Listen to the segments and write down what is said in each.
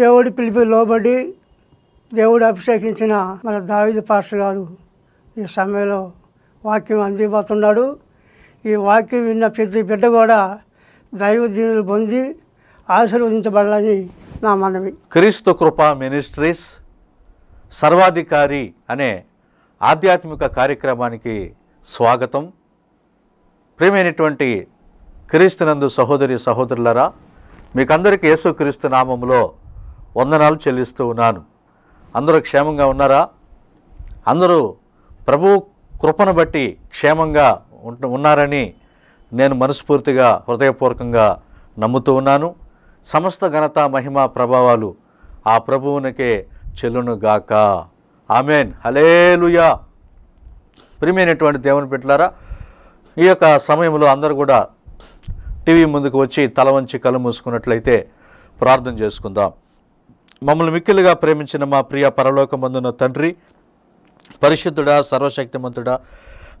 దేవుడి పిలిపి లోబడి దేవుడు అభిషేకించిన మన దావిద పాస్టర్ గారు ఈ సమయంలో వాక్యం అందిపోతున్నాడు ఈ వాక్యం విన్న ప్రతి బిడ్డ కూడా దైవ దీనులు పొంది ఆశీర్వదించబడాలని నా మనవి క్రీస్తు కృప మినిస్ట్రీస్ సర్వాధికారి అనే ఆధ్యాత్మిక కార్యక్రమానికి స్వాగతం ప్రియమైనటువంటి క్రీస్తునందు సహోదరి సహోదరులరా మీకందరికీ క్రీస్తు నామంలో వందనాలు చెల్లిస్తూ ఉన్నాను అందరూ క్షేమంగా ఉన్నారా అందరూ ప్రభు కృపను బట్టి క్షేమంగా ఉన్నారని నేను మనస్ఫూర్తిగా హృదయపూర్వకంగా నమ్ముతూ ఉన్నాను సమస్త ఘనత మహిమ ప్రభావాలు ఆ ప్రభువునకే చెల్లునుగాక ఆమెన్ హలేలుయా ప్రిమైనటువంటి దేవుని పెట్టారా ఈ యొక్క సమయంలో అందరూ కూడా టీవీ ముందుకు వచ్చి తల వంచి కళ్ళు మూసుకున్నట్లయితే ప్రార్థన చేసుకుందాం మమ్మల్ని మిక్కిలుగా ప్రేమించిన మా ప్రియ పరలోకమందున తండ్రి పరిశుద్ధుడా సర్వశక్తిమంతుడా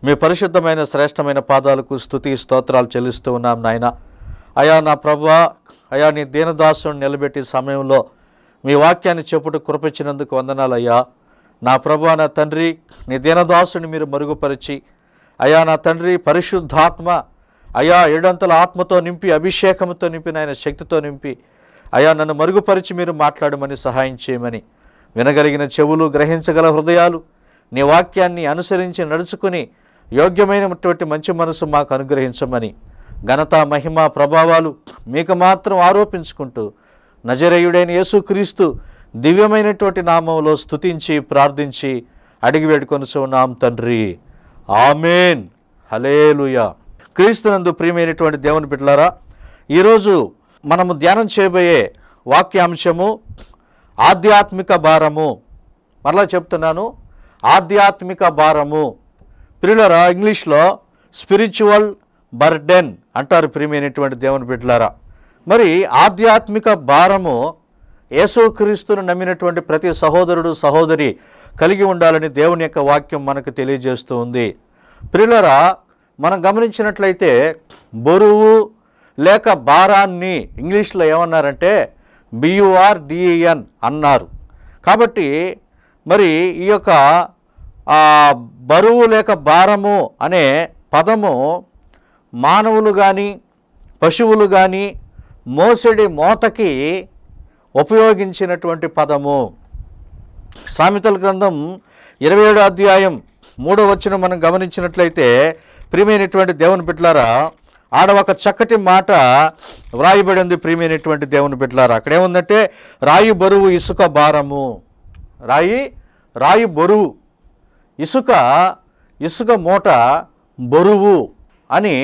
మీ పరిశుద్ధమైన శ్రేష్టమైన పాదాలకు స్థుతి స్తోత్రాలు చెల్లిస్తూ ఉన్నాం నాయన అయా నా ప్రభా అయా నీ దీనదాసుని నిలబెట్టి సమయంలో మీ వాక్యాన్ని చెప్పుట కృపించినందుకు వందనాలయ్యా నా ప్రభా నా తండ్రి నీ దీనదాసుని మీరు మరుగుపరిచి అయా నా తండ్రి పరిశుద్ధాత్మ అయా ఏడంతల ఆత్మతో నింపి అభిషేకంతో నింపి నాయన శక్తితో నింపి అయా నన్ను మరుగుపరిచి మీరు మాట్లాడమని సహాయం చేయమని వినగలిగిన చెవులు గ్రహించగల హృదయాలు నీ వాక్యాన్ని అనుసరించి నడుచుకుని యోగ్యమైనటువంటి మంచి మనసు మాకు అనుగ్రహించమని ఘనత మహిమ ప్రభావాలు మీకు మాత్రం ఆరోపించుకుంటూ నజరేయుడైన యేసుక్రీస్తు దివ్యమైనటువంటి నామంలో స్తుతించి ప్రార్థించి అడిగి వేడుకొనిచున్నాం తండ్రి ఆమెన్ క్రీస్తు క్రీస్తునందు ప్రియమైనటువంటి దేవుని బిడ్డలారా ఈరోజు మనము ధ్యానం చేయబోయే వాక్యాంశము ఆధ్యాత్మిక భారము మరలా చెప్తున్నాను ఆధ్యాత్మిక భారము ప్రియులరా ఇంగ్లీష్లో స్పిరిచువల్ బర్డెన్ అంటారు ప్రియమైనటువంటి దేవుని బిడ్డలారా మరి ఆధ్యాత్మిక భారము యేసుక్రీస్తును నమ్మినటువంటి ప్రతి సహోదరుడు సహోదరి కలిగి ఉండాలని దేవుని యొక్క వాక్యం మనకు తెలియజేస్తూ ఉంది ప్రియులరా మనం గమనించినట్లయితే బరువు లేక భారాన్ని ఇంగ్లీష్లో ఏమన్నారంటే బియుఆర్ డిఈఎన్ e అన్నారు కాబట్టి మరి ఈ యొక్క బరువు లేక భారము అనే పదము మానవులు కానీ పశువులు కానీ మోసడి మోతకి ఉపయోగించినటువంటి పదము సామెతల గ్రంథం ఇరవై ఏడో అధ్యాయం మూడో వచ్చిన మనం గమనించినట్లయితే ప్రియమైనటువంటి దేవుని బిడ్లారా ఆడ ఒక చక్కటి మాట వ్రాయబడింది ప్రియమైనటువంటి దేవుని బిడ్డలారు అక్కడేముందంటే రాయి బరువు ఇసుక భారము రాయి రాయి బరువు ఇసుక ఇసుక మూట బరువు అని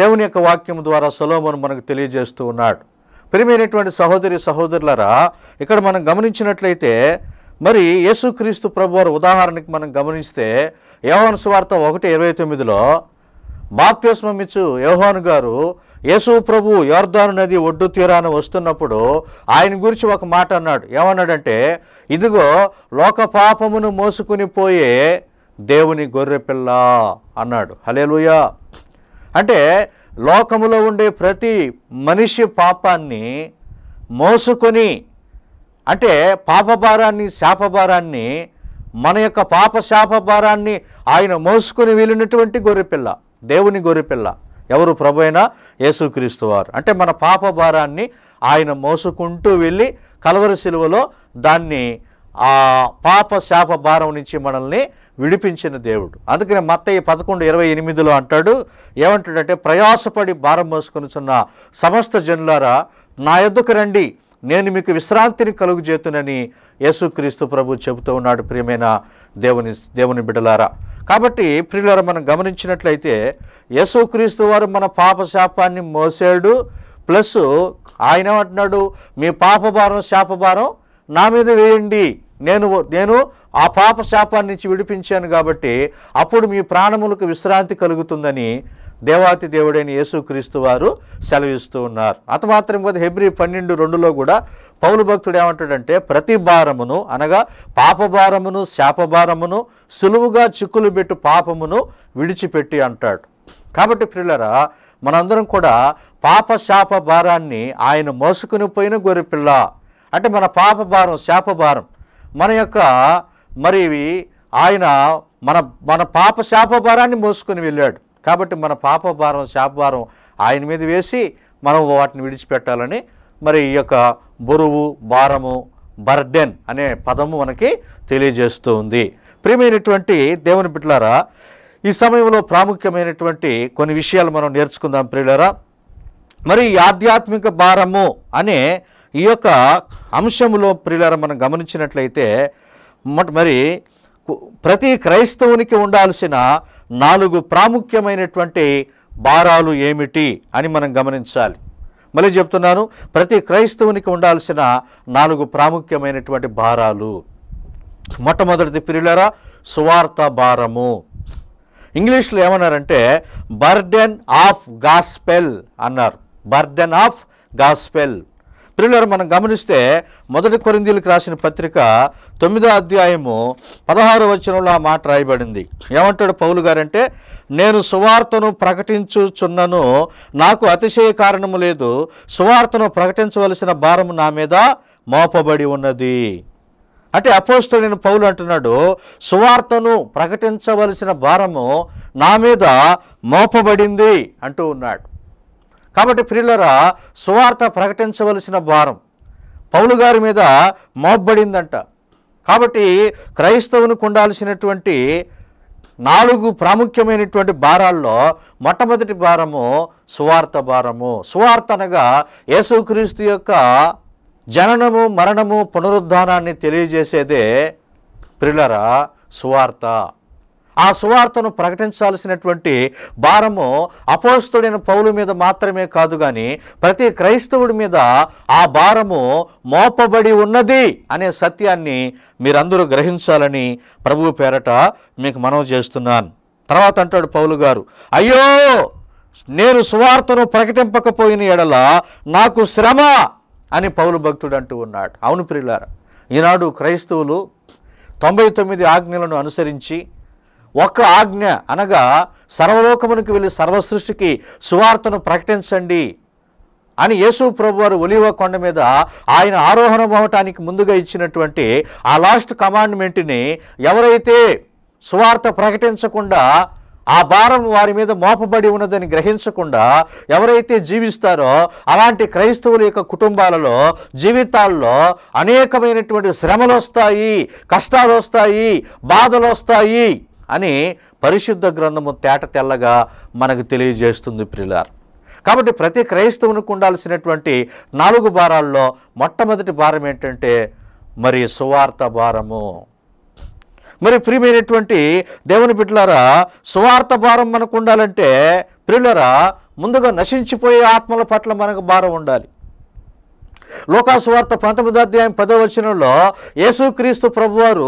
దేవుని యొక్క వాక్యం ద్వారా సులోమను మనకు తెలియజేస్తూ ఉన్నాడు ప్రియమైనటువంటి సహోదరి సహోదరులరా ఇక్కడ మనం గమనించినట్లయితే మరి యేసుక్రీస్తు ప్రభువారు ఉదాహరణకి మనం గమనిస్తే యోహన్ స్వార్థ ఒకటి ఇరవై తొమ్మిదిలో బాప్తిస్మం ఇచ్చు గారు యేసు ప్రభు యోర్ధాను నది ఒడ్డు తీరాన వస్తున్నప్పుడు ఆయన గురించి ఒక మాట అన్నాడు ఏమన్నాడంటే ఇదిగో లోక పాపమును మోసుకుని పోయే దేవుని గొర్రెపిల్ల అన్నాడు హలేలుయా అంటే లోకములో ఉండే ప్రతి మనిషి పాపాన్ని మోసుకొని అంటే పాపభారాన్ని శాపభారాన్ని మన యొక్క పాప శాపభారాన్ని ఆయన మోసుకుని వీలినటువంటి గొర్రెపిల్ల దేవుని గొరిపిల్ల ఎవరు ప్రభు అయినా యేసుక్రీస్తు వారు అంటే మన పాప భారాన్ని ఆయన మోసుకుంటూ వెళ్ళి కలవరి శిలువలో దాన్ని ఆ పాప శాప భారం నుంచి మనల్ని విడిపించిన దేవుడు అందుకని మత్తయ్య పదకొండు ఇరవై ఎనిమిదిలో అంటాడు ఏమంటాడంటే ప్రయాసపడి భారం మోసుకొనిచున్న సమస్త జనులారా నా ఎద్దుకు రండి నేను మీకు విశ్రాంతిని కలుగు చేతునని యేసుక్రీస్తు ప్రభు చెబుతూ ఉన్నాడు ప్రియమైన దేవుని దేవుని బిడలారా కాబట్టి ప్రియులారా మనం గమనించినట్లయితే యేసుక్రీస్తు వారు మన పాప శాపాన్ని మోసాడు ప్లస్ ఆయన అంటున్నాడు మీ పాపభారం శాపభారం నా మీద వేయండి నేను నేను ఆ పాప శాపాన్ని నుంచి విడిపించాను కాబట్టి అప్పుడు మీ ప్రాణములకు విశ్రాంతి కలుగుతుందని దేవాతి దేవుడైన యేసుక్రీస్తు వారు సెలవిస్తూ ఉన్నారు అతమాత్రం కదా హెబ్రి పన్నెండు రెండులో కూడా పౌలు భక్తుడు ఏమంటాడంటే ప్రతి భారమును అనగా పాపభారమును శాపభారమును సులువుగా చిక్కులు పెట్టు పాపమును విడిచిపెట్టి అంటాడు కాబట్టి ప్రిల్లరా మనందరం కూడా పాప శాప భారాన్ని ఆయన మోసుకుని పోయిన గొర్రెపిల్ల అంటే మన పాప భారం శాప భారం మన యొక్క మరి ఆయన మన మన పాప శాప భారాన్ని మోసుకుని వెళ్ళాడు కాబట్టి మన పాప భారం శాప భారం ఆయన మీద వేసి మనం వాటిని విడిచిపెట్టాలని మరి ఈ యొక్క బరువు భారము బర్డెన్ అనే పదము మనకి తెలియజేస్తూ ఉంది ప్రియమైనటువంటి దేవుని బిడ్డలారా ఈ సమయంలో ప్రాముఖ్యమైనటువంటి కొన్ని విషయాలు మనం నేర్చుకుందాం ప్రియులరా మరి ఆధ్యాత్మిక భారము అనే ఈ యొక్క అంశములో ప్రియులరా మనం గమనించినట్లయితే మరి ప్రతి క్రైస్తవునికి ఉండాల్సిన నాలుగు ప్రాముఖ్యమైనటువంటి భారాలు ఏమిటి అని మనం గమనించాలి మళ్ళీ చెప్తున్నాను ప్రతి క్రైస్తవునికి ఉండాల్సిన నాలుగు ప్రాముఖ్యమైనటువంటి భారాలు మొట్టమొదటిది పిల్లరా సువార్త భారము ఇంగ్లీష్లో ఏమన్నారంటే బర్డెన్ ఆఫ్ గాస్పెల్ అన్నారు బర్డెన్ ఆఫ్ గాస్పెల్ పిల్లలు మనం గమనిస్తే మొదటి కొరిందీలకు రాసిన పత్రిక తొమ్మిదో అధ్యాయము పదహారు వచనంలో ఆ మాట రాయబడింది ఏమంటాడు పౌలు గారంటే నేను సువార్తను ప్రకటించుచున్నను నాకు అతిశయ కారణము లేదు సువార్తను ప్రకటించవలసిన భారం నా మీద మోపబడి ఉన్నది అంటే అపోస్తుడైన పౌలు అంటున్నాడు సువార్తను ప్రకటించవలసిన భారము నా మీద మోపబడింది అంటూ ఉన్నాడు కాబట్టి ప్రియులరా సువార్త ప్రకటించవలసిన భారం పౌలు గారి మీద మోపబడిందంట కాబట్టి క్రైస్తవునికి ఉండాల్సినటువంటి నాలుగు ప్రాముఖ్యమైనటువంటి భారాల్లో మొట్టమొదటి భారము సువార్త భారము సువార్త అనగా యేసుక్రీస్తు యొక్క జననము మరణము పునరుద్ధానాన్ని తెలియజేసేదే ప్రిలరా సువార్త ఆ సువార్తను ప్రకటించాల్సినటువంటి భారము అపోస్తుడైన పౌలు మీద మాత్రమే కాదు కానీ ప్రతి క్రైస్తవుడి మీద ఆ భారము మోపబడి ఉన్నది అనే సత్యాన్ని మీరందరూ గ్రహించాలని ప్రభువు పేరట మీకు మనవి చేస్తున్నాను తర్వాత అంటాడు పౌలు గారు అయ్యో నేను సువార్తను ప్రకటింపకపోయిన ఎడల నాకు శ్రమ అని పౌలు భక్తుడు అంటూ ఉన్నాడు అవును ప్రియులారా ఈనాడు క్రైస్తవులు తొంభై తొమ్మిది ఆజ్ఞలను అనుసరించి ఒక ఆజ్ఞ అనగా సర్వలోకమునికి వెళ్ళి సర్వసృష్టికి సువార్తను ప్రకటించండి అని యేసు ప్రభు వారు ఒలివ కొండ మీద ఆయన ఆరోహణం అవటానికి ముందుగా ఇచ్చినటువంటి ఆ లాస్ట్ కమాండ్మెంట్ని ఎవరైతే సువార్త ప్రకటించకుండా ఆ భారం వారి మీద మోపబడి ఉన్నదని గ్రహించకుండా ఎవరైతే జీవిస్తారో అలాంటి క్రైస్తవుల యొక్క కుటుంబాలలో జీవితాల్లో అనేకమైనటువంటి శ్రమలు వస్తాయి కష్టాలు వస్తాయి బాధలు వస్తాయి అని పరిశుద్ధ గ్రంథము తేట తెల్లగా మనకు తెలియజేస్తుంది ప్రిలార్ కాబట్టి ప్రతి క్రైస్తవునికి ఉండాల్సినటువంటి నాలుగు భారాల్లో మొట్టమొదటి భారం ఏంటంటే మరి సువార్త భారము మరి ప్రియమైనటువంటి దేవుని బిడ్డలారా సువార్త భారం మనకు ఉండాలంటే ప్రియులరా ముందుగా నశించిపోయే ఆత్మల పట్ల మనకు భారం ఉండాలి లోకాసువార్త పంతొమ్మిదో అధ్యాయం పదో వచనంలో యేసుక్రీస్తు ప్రభువారు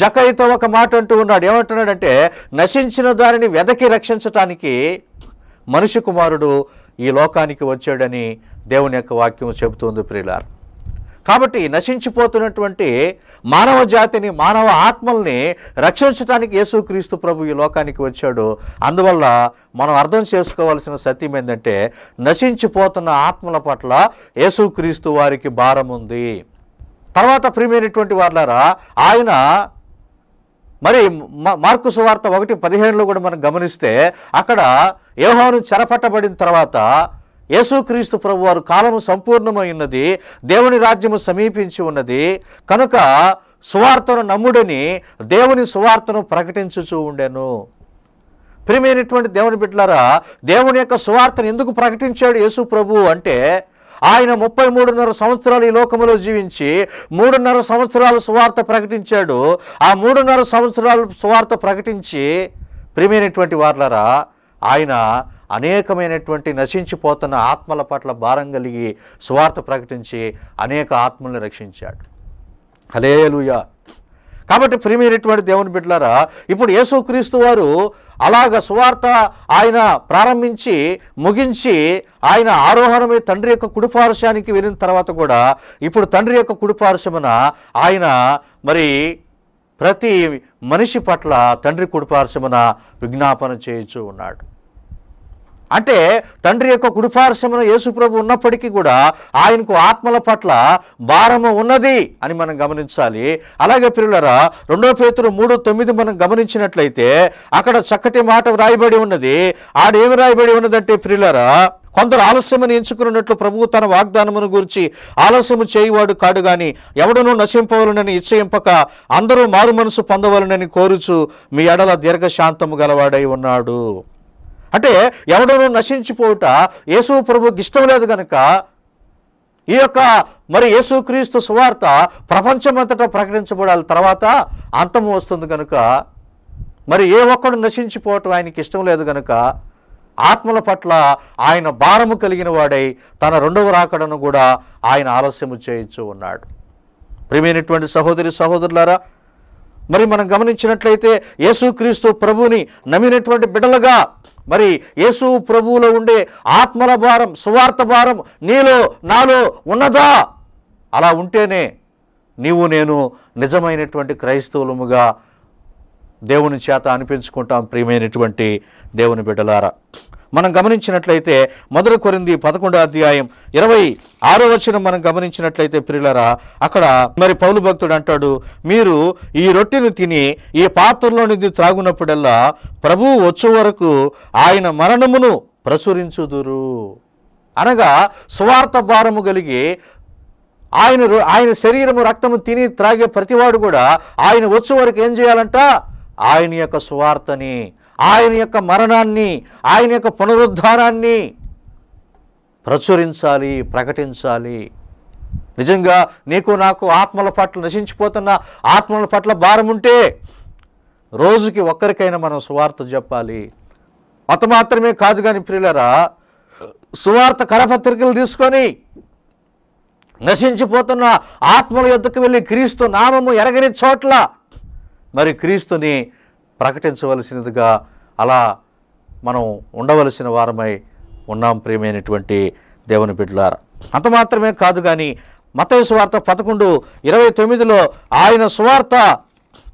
జకయ్యతో ఒక మాట అంటూ ఉన్నాడు ఏమంటున్నాడంటే నశించిన దానిని వెదకి రక్షించటానికి మనిషి కుమారుడు ఈ లోకానికి వచ్చాడని దేవుని యొక్క వాక్యం చెబుతుంది ప్రియులారు కాబట్టి నశించిపోతున్నటువంటి మానవ జాతిని మానవ ఆత్మల్ని రక్షించడానికి యేసుక్రీస్తు ప్రభు ఈ లోకానికి వచ్చాడు అందువల్ల మనం అర్థం చేసుకోవాల్సిన సత్యం ఏంటంటే నశించిపోతున్న ఆత్మల పట్ల యేసుక్రీస్తు వారికి భారం ఉంది తర్వాత ప్రియమైనటువంటి వాళ్ళారా ఆయన మరి మార్కు సువార్త ఒకటి పదిహేనులో కూడా మనం గమనిస్తే అక్కడ యోహాను చెరపట్టబడిన తర్వాత యేసుక్రీస్తు ప్రభు వారు కాలము సంపూర్ణమైనది దేవుని రాజ్యము సమీపించి ఉన్నది కనుక సువార్తను నమ్ముడని దేవుని సువార్తను ప్రకటించుచూ ఉండెను ప్రియమైనటువంటి దేవుని బిడ్డలారా దేవుని యొక్క సువార్తను ఎందుకు ప్రకటించాడు యేసు ప్రభు అంటే ఆయన ముప్పై మూడున్నర సంవత్సరాలు ఈ లోకంలో జీవించి మూడున్నర సంవత్సరాలు సువార్త ప్రకటించాడు ఆ మూడున్నర సంవత్సరాలు సువార్త ప్రకటించి ప్రియమైనటువంటి వార్లరా ఆయన అనేకమైనటువంటి నశించిపోతున్న ఆత్మల పట్ల భారం కలిగి సువార్త ప్రకటించి అనేక ఆత్మల్ని రక్షించాడు హలేలుయా కాబట్టి ప్రియమైనటువంటి దేవుని బిడ్డలారా ఇప్పుడు యేసుక్రీస్తు వారు అలాగ సువార్త ఆయన ప్రారంభించి ముగించి ఆయన ఆరోహణమే తండ్రి యొక్క కుడిపార్శ్వానికి వెళ్ళిన తర్వాత కూడా ఇప్పుడు తండ్రి యొక్క కుడిపారుశమున ఆయన మరి ప్రతి మనిషి పట్ల తండ్రి కుడిపారుశమున విజ్ఞాపన చేయించు ఉన్నాడు అంటే తండ్రి యొక్క కుడిపార్శ్వమున యేసుప్రభు ఉన్నప్పటికీ కూడా ఆయనకు ఆత్మల పట్ల భారము ఉన్నది అని మనం గమనించాలి అలాగే పిల్లలరా రెండో పేతురు మూడు తొమ్మిది మనం గమనించినట్లయితే అక్కడ చక్కటి మాట వ్రాయబడి ఉన్నది ఆడేమి రాయబడి ఉన్నదంటే పిల్లరా కొందరు ఆలస్యమని ఎంచుకున్నట్లు ప్రభువు తన వాగ్దానమును గురించి ఆలస్యము చేయువాడు కాడు గాని ఎవడనూ నశింపవలనని ఇచ్చయింపక అందరూ మారు మనసు పొందవలనని కోరుచు మీ ఎడల దీర్ఘశాంతము గలవాడై ఉన్నాడు అంటే ఎవడనూ నశించిపోవుట యేసు ప్రభుకి ఇష్టం లేదు కనుక ఈ యొక్క మరి యేసుక్రీస్తు సువార్త ప్రపంచమంతటా ప్రకటించబడాలి తర్వాత అంతము వస్తుంది కనుక మరి ఏ ఒక్కడు నశించిపోవటం ఆయనకి ఇష్టం లేదు కనుక ఆత్మల పట్ల ఆయన భారము కలిగిన వాడై తన రెండవ రాకడను కూడా ఆయన ఆలస్యము చేయించు ఉన్నాడు ప్రిమైనటువంటి సహోదరి సహోదరులారా మరి మనం గమనించినట్లయితే యేసుక్రీస్తు ప్రభుని నమ్మినటువంటి బిడ్డలుగా మరి యేసు ప్రభువులో ఉండే ఆత్మల భారం సువార్త భారం నీలో నాలో ఉన్నదా అలా ఉంటేనే నీవు నేను నిజమైనటువంటి క్రైస్తవులముగా దేవుని చేత అనిపించుకుంటాం ప్రియమైనటువంటి దేవుని బిడ్డలారా మనం గమనించినట్లయితే మొదలు కొరింది పదకొండో అధ్యాయం ఇరవై ఆరో వచ్చిన మనం గమనించినట్లయితే పిల్లరా అక్కడ మరి పౌలు భక్తుడు అంటాడు మీరు ఈ రొట్టెను తిని ఈ పాత్రలో నుంచి త్రాగునప్పుడల్లా ప్రభు వచ్చే వరకు ఆయన మరణమును ప్రచురించుదురు అనగా సువార్త భారము కలిగి ఆయన ఆయన శరీరము రక్తము తిని త్రాగే ప్రతివాడు కూడా ఆయన వచ్చే వరకు ఏం చేయాలంట ఆయన యొక్క సువార్తని ఆయన యొక్క మరణాన్ని ఆయన యొక్క పునరుద్ధారాన్ని ప్రచురించాలి ప్రకటించాలి నిజంగా నీకు నాకు ఆత్మల పట్ల నశించిపోతున్న ఆత్మల పట్ల భారం ఉంటే రోజుకి ఒక్కరికైనా మనం సువార్త చెప్పాలి అత మాత్రమే కాదు కానీ ప్రియులరా సువార్త కరపత్రికలు తీసుకొని నశించిపోతున్న ఆత్మల యొద్దకు వెళ్ళి క్రీస్తు నామము ఎరగని చోట్ల మరి క్రీస్తుని ప్రకటించవలసినదిగా అలా మనం ఉండవలసిన వారమై ఉన్నాం ప్రియమైనటువంటి దేవుని బిడ్డలార అంత మాత్రమే కాదు కానీ మతయ సువార్త పదకొండు ఇరవై తొమ్మిదిలో ఆయన సువార్త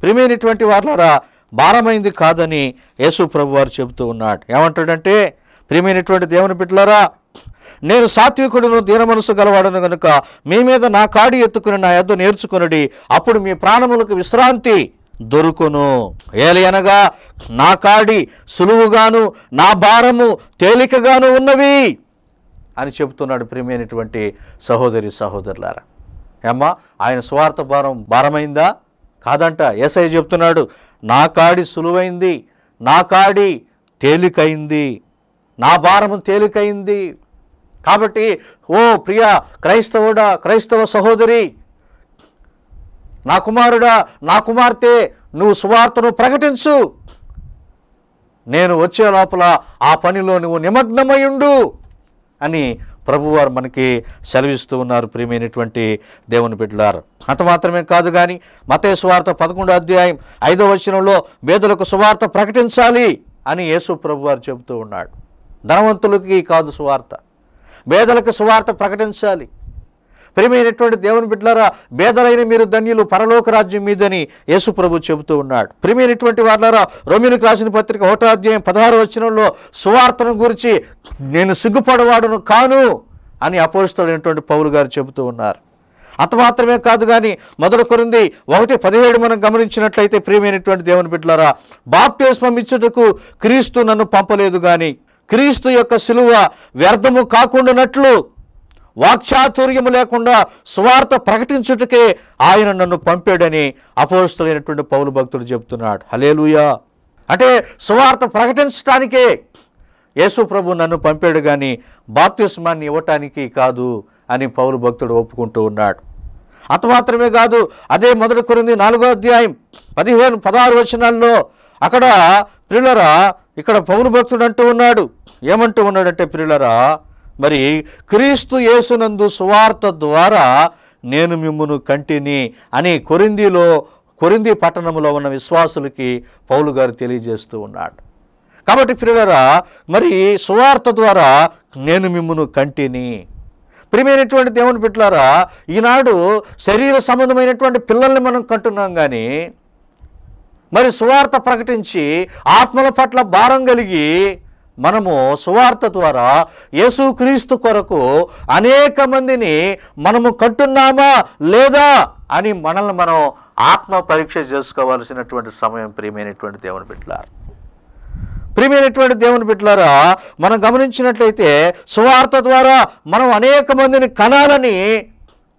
ప్రియమైనటువంటి వారులారా భారమైంది కాదని యేసు ప్రభు వారు చెబుతూ ఉన్నాడు ఏమంటాడంటే ప్రియమైనటువంటి దేవుని బిడ్డలారా నేను సాత్వికుడును దీన మనసు గలవాడను గనుక మీ మీద నా కాడి ఎత్తుకుని నా యద్దు నేర్చుకునడి అప్పుడు మీ ప్రాణములకు విశ్రాంతి దొరుకును ఏలయనగా నా కాడి సులువుగాను నా భారము తేలికగాను ఉన్నవి అని చెబుతున్నాడు ప్రియమైనటువంటి సహోదరి సహోదరులారా ఏమ్మా ఆయన స్వార్థ భారం భారమైందా కాదంట ఎస్ఐ చెప్తున్నాడు నా కాడి సులువైంది నా కాడి తేలికైంది నా భారము తేలికైంది కాబట్టి ఓ ప్రియ క్రైస్తవుడా క్రైస్తవ సహోదరి నా కుమారుడా నా కుమార్తె నువ్వు సువార్తను ప్రకటించు నేను వచ్చే లోపల ఆ పనిలో నువ్వు నిమగ్నమయుండు అని ప్రభువారు మనకి సెలవిస్తూ ఉన్నారు ప్రియమైనటువంటి దేవుని బిడ్డలారు అంత మాత్రమే కాదు కానీ మతే సువార్త పదకొండో అధ్యాయం ఐదో వచనంలో వేదులకు సువార్త ప్రకటించాలి అని యేసు ప్రభువారు చెబుతూ ఉన్నాడు ధనవంతులకి కాదు సువార్త వేదలకు సువార్త ప్రకటించాలి ప్రియమైనటువంటి దేవుని బిడ్డలారా భేదలైన మీరు ధన్యులు పరలోక రాజ్యం మీదని యేసుప్రభు చెబుతూ ఉన్నాడు ప్రియమైనటువంటి వాళ్ళారా రోమిలకు రాసిన పత్రిక ఒకటో అధ్యాయం పదహారు వచనంలో సువార్తను గురించి నేను సిగ్గుపడవాడును కాను అని అపోరిస్తాడైనటువంటి పౌలు గారు చెబుతూ ఉన్నారు అత మాత్రమే కాదు కానీ మొదలు కొరింది ఒకటి పదిహేడు మనం గమనించినట్లయితే ప్రియమైనటువంటి దేవుని బిడ్డలారా బాప్టిస్మం ఇచ్చుటకు క్రీస్తు నన్ను పంపలేదు కానీ క్రీస్తు యొక్క సిలువ వ్యర్థము కాకుండానట్లు వాక్చాతుర్యము లేకుండా స్వార్థ ప్రకటించుటకే ఆయన నన్ను పంపాడని అపోస్తులైనటువంటి పౌలు భక్తుడు చెబుతున్నాడు హలేలుయా అంటే స్వార్థ ప్రకటించడానికే యేసు ప్రభు నన్ను పంపాడు కానీ బాప్తిస్మాన్ని ఇవ్వటానికి కాదు అని పౌలు భక్తుడు ఒప్పుకుంటూ ఉన్నాడు మాత్రమే కాదు అదే మొదటి కొరింది నాలుగో అధ్యాయం పదిహేను పదహారు వచనాల్లో అక్కడ ప్రియులరా ఇక్కడ పౌరు భక్తుడు అంటూ ఉన్నాడు ఏమంటూ ఉన్నాడంటే ప్రియులరా మరి క్రీస్తు యేసునందు సువార్త ద్వారా నేను మిమ్మును కంటిని అని కొరిందిలో కొరింది పట్టణంలో ఉన్న విశ్వాసులకి పౌలు గారు తెలియజేస్తూ ఉన్నాడు కాబట్టి ప్రియులరా మరి సువార్త ద్వారా నేను మిమ్మును కంటిని ప్రియమైనటువంటి దేవుని పిట్లారా ఈనాడు శరీర సంబంధమైనటువంటి పిల్లల్ని మనం కంటున్నాం కానీ మరి సువార్త ప్రకటించి ఆత్మల పట్ల భారం కలిగి మనము సువార్త ద్వారా యేసుక్రీస్తు కొరకు అనేక మందిని మనము కట్టున్నామా లేదా అని మనల్ని మనం ఆత్మ పరీక్ష చేసుకోవాల్సినటువంటి సమయం ప్రియమైనటువంటి దేవుని బిడ్డలారు ప్రియమైనటువంటి దేవుని బిడ్డలారా మనం గమనించినట్లయితే సువార్త ద్వారా మనం అనేక మందిని కనాలని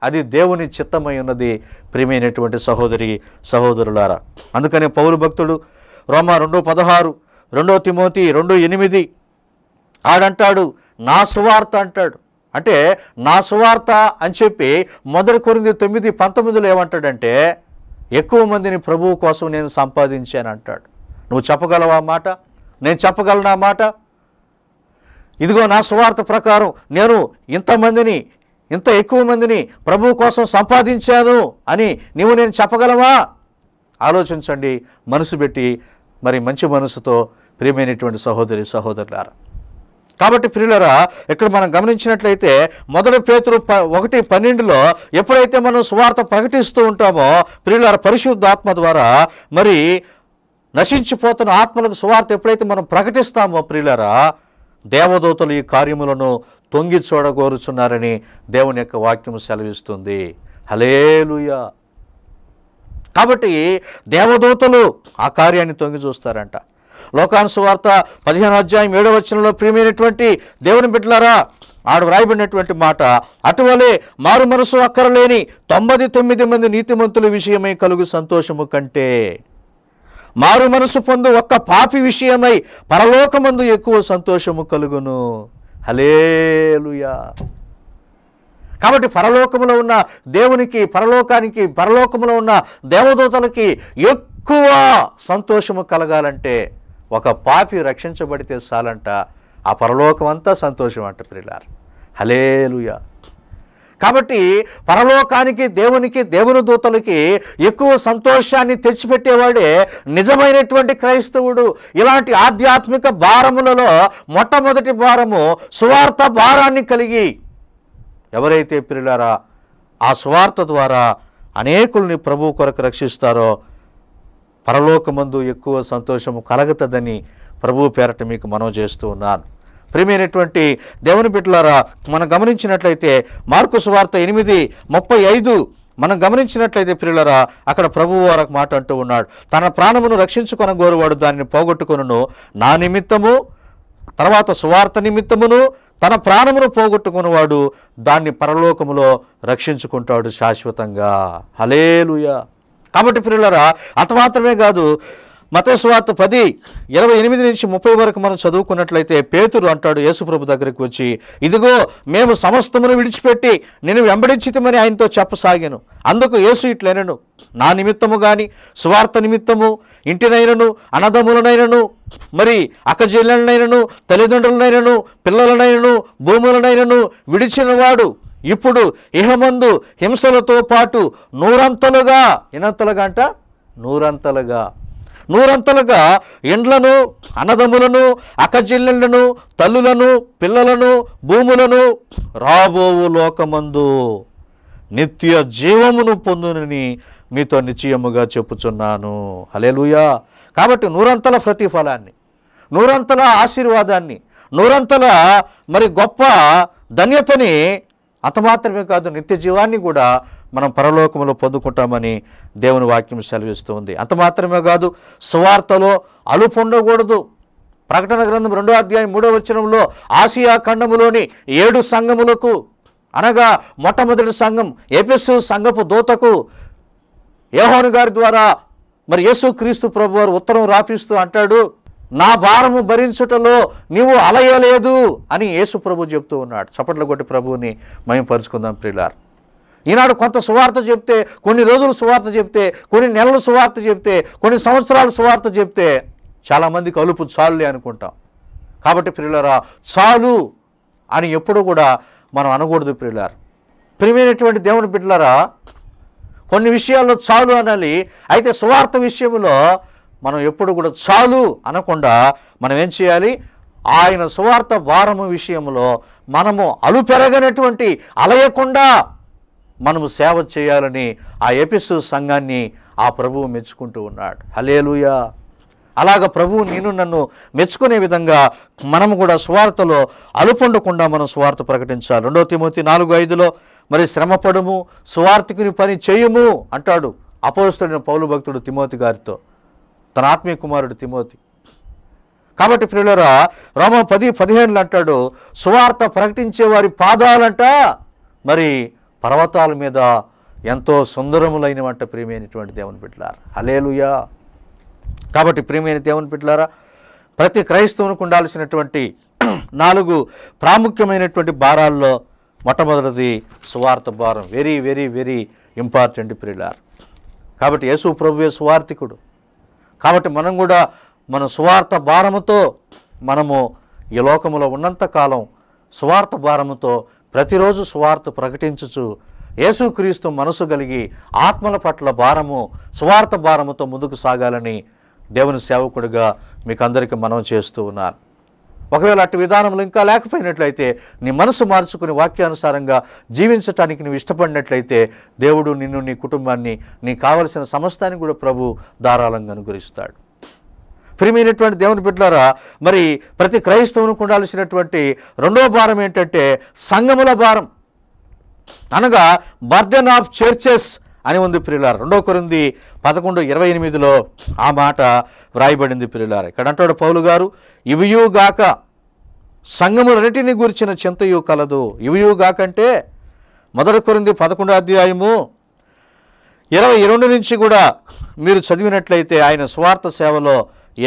అది దేవుని చిత్తమై ఉన్నది ప్రియమైనటువంటి సహోదరి సహోదరులారా అందుకనే పౌరు భక్తుడు రోమ రెండు పదహారు రెండో తిమోతి రెండు ఎనిమిది ఆడంటాడు నా సువార్త అంటాడు అంటే నా సువార్త అని చెప్పి మొదటి కొరింది తొమ్మిది పంతొమ్మిదిలో ఏమంటాడంటే ఎక్కువ మందిని ప్రభువు కోసం నేను సంపాదించాను అంటాడు నువ్వు చెప్పగలవా మాట నేను చెప్పగలనా మాట ఇదిగో నా స్వార్థ ప్రకారం నేను ఇంతమందిని ఇంత ఎక్కువ మందిని ప్రభువు కోసం సంపాదించాను అని నువ్వు నేను చెప్పగలవా ఆలోచించండి మనసు పెట్టి మరి మంచి మనసుతో ప్రియమైనటువంటి సహోదరి సహోదరులారా కాబట్టి ప్రియులరా ఇక్కడ మనం గమనించినట్లయితే మొదటి పేతులు ఒకటి పన్నెండులో ఎప్పుడైతే మనం సువార్త ప్రకటిస్తూ ఉంటామో ప్రియులరా పరిశుద్ధాత్మ ద్వారా మరి నశించిపోతున్న ఆత్మలకు సువార్త ఎప్పుడైతే మనం ప్రకటిస్తామో ప్రియులరా దేవదూతలు ఈ కార్యములను తొంగి చూడగోరుచున్నారని దేవుని యొక్క వాక్యం సెలవిస్తుంది హలేలుయా కాబట్టి దేవదూతలు ఆ కార్యాన్ని తొంగి చూస్తారంట లోకానుసువార్త పదిహేను అధ్యాయం ఏడవ వచ్చినలో ప్రియమైనటువంటి దేవుని బిడ్డలారా ఆడు వ్రాయబడినటువంటి మాట అటువలే మారు మనసు అక్కరలేని తొంభై తొమ్మిది మంది నీతిమంతుల విషయమై కలుగు సంతోషము కంటే మారు మనసు పొందు ఒక్క పాపి విషయమై పరలోకమందు ఎక్కువ సంతోషము కలుగును హలేలుయా కాబట్టి పరలోకములో ఉన్న దేవునికి పరలోకానికి పరలోకములో ఉన్న దేవదూతలకి ఎక్కువ సంతోషము కలగాలంటే ఒక పాపి రక్షించబడితే చాలంట ఆ పరలోకం అంతా సంతోషం అంట పిల్లారు హలేలుయ కాబట్టి పరలోకానికి దేవునికి దేవుని దూతలకి ఎక్కువ సంతోషాన్ని తెచ్చిపెట్టేవాడే నిజమైనటువంటి క్రైస్తవుడు ఇలాంటి ఆధ్యాత్మిక భారములలో మొట్టమొదటి భారము సువార్త భారాన్ని కలిగి ఎవరైతే పిల్లారా ఆ స్వార్థ ద్వారా అనేకుల్ని ప్రభు కొరకు రక్షిస్తారో పరలోకమందు ఎక్కువ సంతోషము కలగతదని ప్రభు పేరట మీకు మనం చేస్తూ ఉన్నాను ప్రియమైనటువంటి దేవుని బిడ్డలారా మనం గమనించినట్లయితే మార్కు సువార్త ఎనిమిది ముప్పై ఐదు మనం గమనించినట్లయితే ప్రియులరా అక్కడ ప్రభువు వారికి మాట అంటూ ఉన్నాడు తన ప్రాణమును రక్షించుకొని గోరువాడు దానిని పోగొట్టుకును నా నిమిత్తము తర్వాత సువార్త నిమిత్తమును తన ప్రాణమును పోగొట్టుకున్నవాడు దాన్ని పరలోకములో రక్షించుకుంటాడు శాశ్వతంగా హలేలుయ కాబట్టి పిల్లలరా అత మాత్రమే కాదు మతస్వాత పది ఇరవై ఎనిమిది నుంచి ముప్పై వరకు మనం చదువుకున్నట్లయితే పేతురు అంటాడు యేసుప్రభు దగ్గరికి వచ్చి ఇదిగో మేము సమస్తమును విడిచిపెట్టి నేను వెంబడించితమని ఆయనతో చెప్పసాగాను అందుకు యేసు ఇట్లనను నా నిమిత్తము కానీ స్వార్థ నిమిత్తము ఇంటినైనను అన్నదమ్ములనైనను మరి అక్కజెల్లెలనైనను తల్లిదండ్రులనైనను పిల్లలనైనను భూములనైనను విడిచినవాడు ఇప్పుడు ఇహమందు హింసలతో పాటు నూరంతలుగా ఎనంతలుగా అంట నూరంతలుగా నూరంతలుగా ఇండ్లను అన్నదమ్ములను అక్కజిల్లెళ్లను తల్లులను పిల్లలను భూములను రాబోవు లోకమందు నిత్య జీవమును పొందునని మీతో నిశ్చయముగా చెప్పుచున్నాను హలేలుయా కాబట్టి నూరంతల ప్రతిఫలాన్ని నూరంతల ఆశీర్వాదాన్ని నూరంతల మరి గొప్ప ధన్యతని అంత మాత్రమే కాదు నిత్య జీవాన్ని కూడా మనం పరలోకంలో పొందుకుంటామని దేవుని వాక్యం సెలవిస్తుంది అంత మాత్రమే కాదు సువార్తలో అలుపు ఉండకూడదు ప్రకటన గ్రంథం రెండో అధ్యాయం మూడో వచనంలో ఆసియా ఖండములోని ఏడు సంఘములకు అనగా మొట్టమొదటి సంఘం ఎపిసు సంఘపు దూతకు యోహాను గారి ద్వారా మరి యేసు ప్రభు వారు ఉత్తరం రాపిస్తూ అంటాడు నా భారము భరించుటలో నీవు అలయలేదు అని యేసు ప్రభు చెప్తూ ఉన్నాడు చప్పట్ల కొట్టి ప్రభువుని మయంపరుచుకుందాం ప్రిలార్ ఈనాడు కొంత సువార్త చెప్తే కొన్ని రోజులు సువార్త చెప్తే కొన్ని నెలలు సువార్త చెప్తే కొన్ని సంవత్సరాలు సువార్త చెప్తే చాలామంది కలుపు చాలులే అనుకుంటాం కాబట్టి ప్రియులరా చాలు అని ఎప్పుడూ కూడా మనం అనకూడదు ప్రియులారు ప్రియమైనటువంటి దేవుని బిడ్డలరా కొన్ని విషయాల్లో చాలు అనాలి అయితే సువార్త విషయంలో మనం ఎప్పుడు కూడా చాలు అనకుండా మనం ఏం చేయాలి ఆయన సువార్త భారము విషయంలో మనము అలుపెరగనటువంటి అలయకుండా మనము సేవ చేయాలని ఆ ఎపిసు సంఘాన్ని ఆ ప్రభువు మెచ్చుకుంటూ ఉన్నాడు హలేలుయా అలాగ ప్రభువు నేను నన్ను మెచ్చుకునే విధంగా మనము కూడా స్వార్థలో అలుపుండకుండా మనం స్వార్థ ప్రకటించాలి రెండో తిమోతి నాలుగు ఐదులో మరి శ్రమపడము సువార్థికుని పని చేయము అంటాడు అపోస్తుడైన పౌలు భక్తుడు తిమోతి గారితో తన ఆత్మీయ కుమారుడు తిమోతి కాబట్టి ప్రియులరా రోమ పది పదిహేనులు అంటాడు సువార్త ప్రకటించే వారి పాదాలంట మరి పర్వతాల మీద ఎంతో సుందరములైనవంట ప్రియమైనటువంటి దేవుని పెట్టారు అలేలుయా కాబట్టి ప్రియమైన దేవుని పెట్టారా ప్రతి క్రైస్తవునికి ఉండాల్సినటువంటి నాలుగు ప్రాముఖ్యమైనటువంటి భారాల్లో మొట్టమొదటిది సువార్త భారం వెరీ వెరీ వెరీ ఇంపార్టెంట్ ప్రిలార్ కాబట్టి యేసు ప్రభువే సువార్థికుడు కాబట్టి మనం కూడా మన సువార్త భారముతో మనము ఈ లోకములో ఉన్నంతకాలం సువార్త భారముతో ప్రతిరోజు సువార్త ప్రకటించుచు యేసుక్రీస్తు మనసు కలిగి ఆత్మల పట్ల భారము సువార్త భారముతో ముందుకు సాగాలని దేవుని సేవకుడిగా మీకు అందరికీ మనం చేస్తూ ఉన్నాను ఒకవేళ అటు విధానములు ఇంకా లేకపోయినట్లయితే నీ మనసు మార్చుకుని వాక్యానుసారంగా జీవించటానికి నువ్వు ఇష్టపడినట్లయితే దేవుడు నిన్ను నీ కుటుంబాన్ని నీ కావలసిన సమస్తాన్ని కూడా ప్రభు ధారాళంగా అనుగ్రహిస్తాడు ప్రియమైనటువంటి దేవుని బిడ్డలారా మరి ప్రతి క్రైస్తవునికి ఉండాల్సినటువంటి రెండవ భారం ఏంటంటే సంగముల భారం అనగా బర్డెన్ ఆఫ్ చర్చెస్ అని ఉంది ప్రియులారు రెండో కొరింది పదకొండు ఇరవై ఎనిమిదిలో ఆ మాట వ్రాయబడింది ప్రియులారు ఇక్కడ అంటాడు పౌలు గారు ఇవియుగాక సంఘములన్నిటిని గురించిన చింతయు కలదు ఇవియుగాక అంటే మొదటి కొరింది పదకొండో అధ్యాయము ఇరవై రెండు నుంచి కూడా మీరు చదివినట్లయితే ఆయన స్వార్థ సేవలో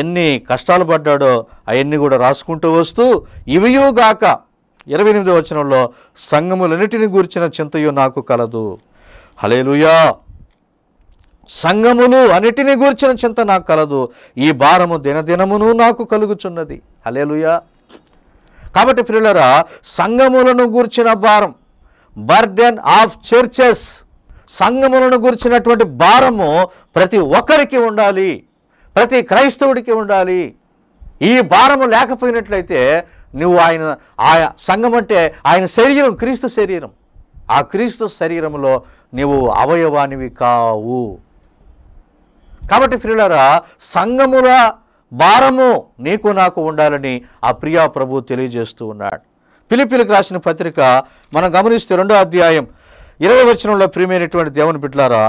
ఎన్ని కష్టాలు పడ్డాడో అవన్నీ కూడా రాసుకుంటూ వస్తూ ఇవియోగాక ఇరవై ఎనిమిదో వచనంలో సంఘములన్నిటిని గూర్చిన చింతయు నాకు కలదు హలేలుయా సంగములు అన్నిటిని గూర్చిన చింత నాకు కలదు ఈ భారము దినదినమును నాకు కలుగుచున్నది హలేలుయా కాబట్టి పిల్లలరా సంఘములను గూర్చిన భారం బర్డెన్ ఆఫ్ చర్చెస్ సంఘములను గూర్చినటువంటి భారము ప్రతి ఒక్కరికి ఉండాలి ప్రతి క్రైస్తవుడికి ఉండాలి ఈ భారము లేకపోయినట్లయితే నువ్వు ఆయన ఆ సంఘం అంటే ఆయన శరీరం క్రీస్తు శరీరం ఆ క్రీస్తు శరీరంలో నీవు అవయవానివి కావు కాబట్టి ఫ్రిలరా సంగముల భారము నీకు నాకు ఉండాలని ఆ ప్రియా ప్రభు తెలియజేస్తూ ఉన్నాడు పిలిపిలికి రాసిన పత్రిక మనం గమనిస్తే రెండో అధ్యాయం ఇరవై వచనంలో ప్రియమైనటువంటి దేవుని బిడ్లారా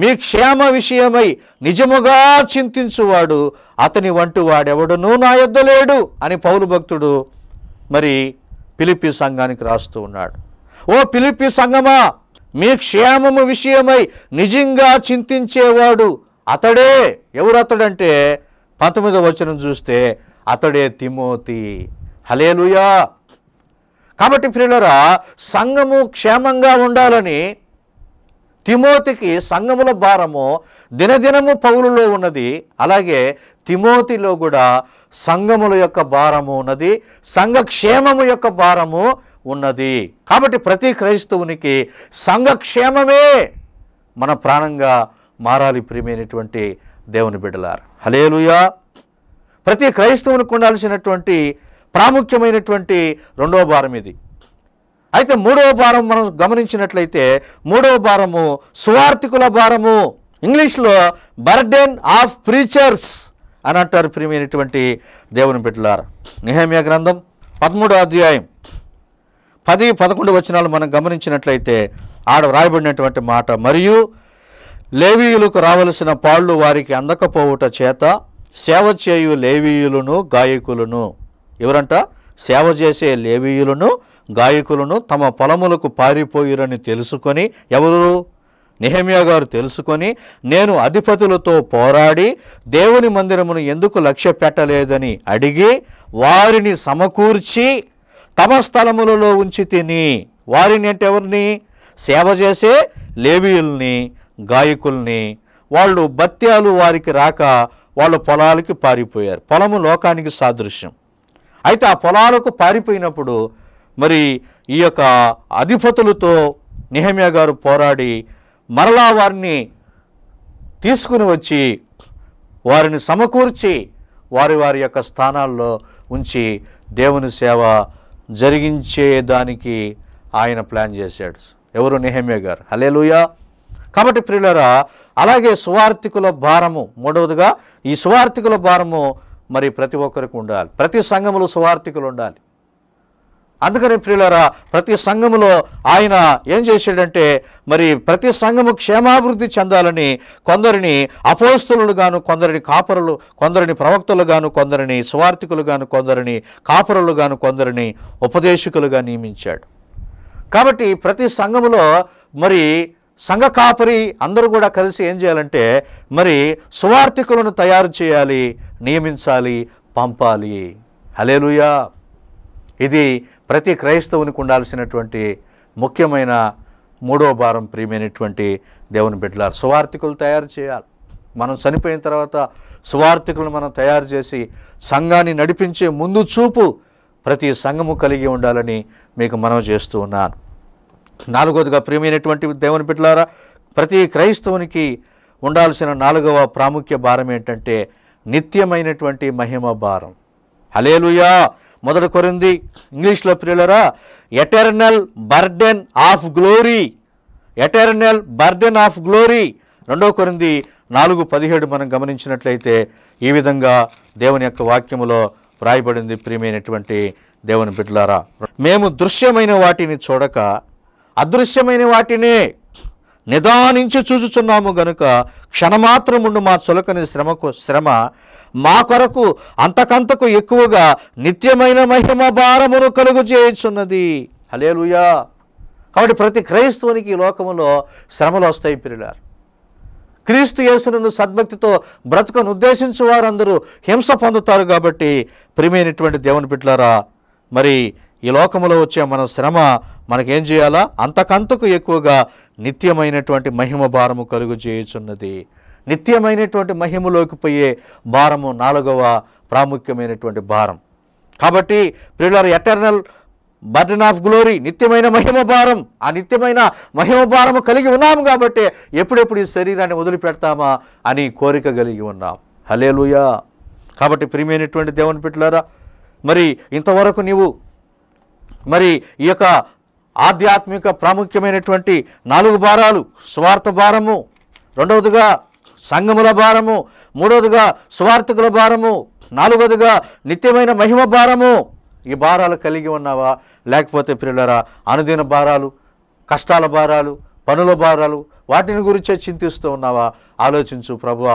మీ క్షేమ విషయమై నిజముగా చింతించువాడు అతని వంటి వాడెవడునూ నా యొద్ద లేడు అని పౌరు భక్తుడు మరి పిలిపి సంఘానికి రాస్తూ ఉన్నాడు ఓ పిలిపి సంఘమా మీ క్షేమము విషయమై నిజంగా చింతించేవాడు అతడే ఎవరతడంటే పంతొమ్మిదవ వచనం చూస్తే అతడే తిమోతి హలేలుయా కాబట్టి ప్రియులరా సంఘము క్షేమంగా ఉండాలని తిమోతికి సంఘముల భారము దినదినము పౌలులో ఉన్నది అలాగే తిమోతిలో కూడా సంఘముల యొక్క భారము ఉన్నది సంఘ క్షేమము యొక్క భారము ఉన్నది కాబట్టి ప్రతి క్రైస్తవునికి సంఘక్షేమమే మన ప్రాణంగా మారాలి ప్రియమైనటువంటి దేవుని బిడ్డలారు హలేలుయా ప్రతి క్రైస్తవునికి ఉండాల్సినటువంటి ప్రాముఖ్యమైనటువంటి రెండవ భారం ఇది అయితే మూడవ భారం మనం గమనించినట్లయితే మూడవ భారము సువార్థికుల భారము ఇంగ్లీష్లో బర్డెన్ ఆఫ్ ప్రీచర్స్ అని అంటారు ప్రియమైనటువంటి దేవుని బిడ్డలారు నిహమ్య గ్రంథం పదమూడో అధ్యాయం పది పదకొండు వచనాలు మనం గమనించినట్లయితే ఆడ వ్రాయబడినటువంటి మాట మరియు లేవీయులకు రావలసిన పాళ్ళు వారికి అందకపోవుట చేత సేవ చేయు లేవీయులను గాయకులను ఎవరంట సేవ చేసే లేవీయులను గాయకులను తమ పొలములకు పారిపోయిరని తెలుసుకొని ఎవరు నెహమియా గారు తెలుసుకొని నేను అధిపతులతో పోరాడి దేవుని మందిరమును ఎందుకు లక్ష్య పెట్టలేదని అడిగి వారిని సమకూర్చి తమ స్థలములలో ఉంచి తిని వారిని అంటే ఎవరిని సేవ చేసే లేవీయుల్ని గాయకుల్ని వాళ్ళు భత్యాలు వారికి రాక వాళ్ళు పొలాలకి పారిపోయారు పొలము లోకానికి సాదృశ్యం అయితే ఆ పొలాలకు పారిపోయినప్పుడు మరి ఈ యొక్క అధిపతులతో నిహమ్యా గారు పోరాడి మరలా వారిని తీసుకుని వచ్చి వారిని సమకూర్చి వారి వారి యొక్క స్థానాల్లో ఉంచి దేవుని సేవ జరిగించేదానికి ఆయన ప్లాన్ చేశాడు ఎవరు నెహమ్య గారు హలేలుయా కాబట్టి ప్రియులరా అలాగే సువార్థికుల భారము మూడవదిగా ఈ సువార్థికుల భారము మరి ప్రతి ఒక్కరికి ఉండాలి ప్రతి సంఘములు సువార్థికులు ఉండాలి అందుకని ప్రియులరా ప్రతి సంఘములో ఆయన ఏం చేశాడంటే మరి ప్రతి సంఘము క్షేమాభివృద్ధి చెందాలని కొందరిని గాను కొందరిని కాపరులు కొందరిని గాను కొందరిని సువార్థికులు గాను కొందరిని గాను కొందరిని ఉపదేశకులుగా నియమించాడు కాబట్టి ప్రతి సంఘములో మరి సంఘ కాపరి అందరూ కూడా కలిసి ఏం చేయాలంటే మరి సువార్థికులను తయారు చేయాలి నియమించాలి పంపాలి హలేలుయా ఇది ప్రతి క్రైస్తవునికి ఉండాల్సినటువంటి ముఖ్యమైన మూడో భారం ప్రియమైనటువంటి దేవుని బిడ్డలారు సువార్థికులు తయారు చేయాలి మనం చనిపోయిన తర్వాత సువార్థికులను మనం తయారు చేసి సంఘాన్ని నడిపించే ముందు చూపు ప్రతి సంఘము కలిగి ఉండాలని మీకు మనం చేస్తూ ఉన్నాను నాలుగోదిగా ప్రియమైనటువంటి దేవుని బిడ్డలారా ప్రతి క్రైస్తవునికి ఉండాల్సిన నాలుగవ ప్రాముఖ్య భారం ఏంటంటే నిత్యమైనటువంటి మహిమ భారం హలేలుయా మొదటి కొరింది ఇంగ్లీష్లో ప్రియులరా eternal burden of glory eternal burden of glory రెండో కొరింది నాలుగు పదిహేడు మనం గమనించినట్లయితే ఈ విధంగా దేవుని యొక్క వాక్యములో వ్రాయబడింది ప్రియమైనటువంటి దేవుని బిడ్డలారా మేము దృశ్యమైన వాటిని చూడక అదృశ్యమైన వాటిని నిదానించి చూచుచున్నాము గనుక క్షణమాత్రముండు మా చులకని శ్రమకు శ్రమ మా కొరకు అంతకంతకు ఎక్కువగా నిత్యమైన మహిమ భారమును కలుగు చేయించున్నది హలేలుయా కాబట్టి ప్రతి క్రైస్తవునికి ఈ లోకంలో శ్రమలు వస్తాయి పిరిలారు క్రీస్తు యేసునందు సద్భక్తితో బ్రతుకను ఉద్దేశించి వారందరూ హింస పొందుతారు కాబట్టి ప్రిమైనటువంటి దేవుని పిట్లారా మరి ఈ లోకంలో వచ్చే మన శ్రమ మనకేం చేయాలా అంతకంతకు ఎక్కువగా నిత్యమైనటువంటి మహిమ భారము కలుగు చేయుచున్నది నిత్యమైనటువంటి మహిమలోకి పోయే భారము నాలుగవ ప్రాముఖ్యమైనటువంటి భారం కాబట్టి ప్రియులారు ఎటర్నల్ బర్డన్ ఆఫ్ గ్లోరీ నిత్యమైన మహిమ భారం ఆ నిత్యమైన మహిమ భారము కలిగి ఉన్నాము కాబట్టి ఎప్పుడెప్పుడు ఈ శరీరాన్ని వదిలిపెడతామా అని కోరిక కలిగి ఉన్నాం హలేలుయా కాబట్టి ప్రియమైనటువంటి దేవుని పెట్టులారా మరి ఇంతవరకు నీవు మరి ఈ యొక్క ఆధ్యాత్మిక ప్రాముఖ్యమైనటువంటి నాలుగు భారాలు స్వార్థ భారము రెండవదిగా సంఘముల భారము మూడవదిగా స్వార్థకుల భారము నాలుగవదిగా నిత్యమైన మహిమ భారము ఈ భారాలు కలిగి ఉన్నావా లేకపోతే పిల్లరా అనుదిన భారాలు కష్టాల భారాలు పనుల భారాలు వాటిని గురించే చింతిస్తూ ఉన్నావా ఆలోచించు ప్రభువ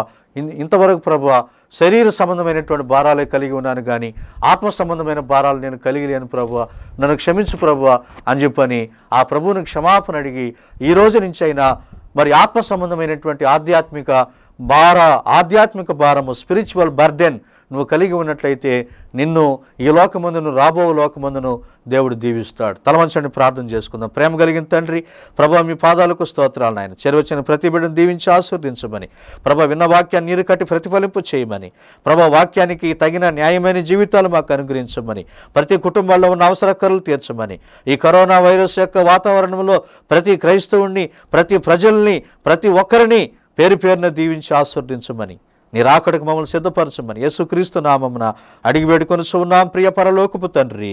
ఇంతవరకు ప్రభువ శరీర సంబంధమైనటువంటి భారాలే కలిగి ఉన్నాను కానీ ఆత్మ సంబంధమైన భారాలు నేను కలిగి లేను ప్రభువ నన్ను క్షమించు ప్రభువ అని చెప్పని ఆ ప్రభువుని క్షమాపణ అడిగి ఈ రోజు నుంచి అయినా మరి ఆత్మ సంబంధమైనటువంటి ఆధ్యాత్మిక భార ఆధ్యాత్మిక భారము స్పిరిచువల్ బర్డెన్ నువ్వు కలిగి ఉన్నట్లయితే నిన్ను ఈ లోకమందును రాబో లోకమందును దేవుడు దీవిస్తాడు తలవంచండి ప్రార్థన చేసుకుందాం ప్రేమ కలిగిన తండ్రి ప్రభ మీ పాదాలకు స్తోత్రాలు నాయన చెరువచ్చిన ప్రతి బిడ్డను దీవించి ఆశీర్దించమని ప్రభ విన్న వాక్యాన్ని నీరు కట్టి ప్రతిఫలింపు చేయమని ప్రభ వాక్యానికి తగిన న్యాయమైన జీవితాలు మాకు అనుగ్రహించమని ప్రతి కుటుంబాల్లో ఉన్న అవసరకరులు తీర్చమని ఈ కరోనా వైరస్ యొక్క వాతావరణంలో ప్రతి క్రైస్తవుణ్ణి ప్రతి ప్రజల్ని ప్రతి ఒక్కరిని పేరు పేరున దీవించి ఆస్వాదించమని నీ రాకడకు మమ్మల్ని సిద్ధపరచమని యేసుక్రీస్తు నామమున అడిగి వేడుకొని చూన్నాం ప్రియ పరలోకపు తండ్రి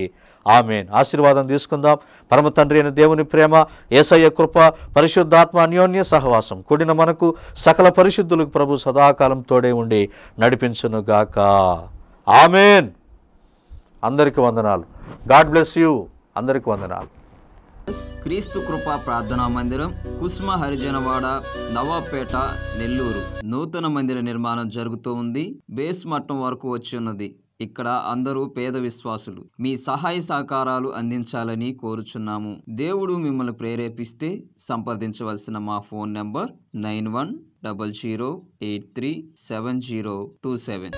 ఆమెన్ ఆశీర్వాదం తీసుకుందాం పరమ తండ్రి అయిన దేవుని ప్రేమ ఏసయ్య కృప పరిశుద్ధాత్మ అన్యోన్య సహవాసం కూడిన మనకు సకల పరిశుద్ధులకు ప్రభు సదాకాలం తోడే ఉండి నడిపించునుగాక ఆమెన్ అందరికీ వందనాలు గాడ్ బ్లెస్ యూ అందరికీ వందనాలు క్రీస్తు కృపా ప్రార్థనా మందిరం కుస్మ హరిజనవాడ నవాపేట నెల్లూరు నూతన మందిర నిర్మాణం జరుగుతూ ఉంది బేస్ మట్టం వరకు వచ్చి ఉన్నది ఇక్కడ అందరూ పేద విశ్వాసులు మీ సహాయ సహకారాలు అందించాలని కోరుచున్నాము దేవుడు మిమ్మల్ని ప్రేరేపిస్తే సంప్రదించవలసిన మా phone number nine one double zero eight three seven zero two seven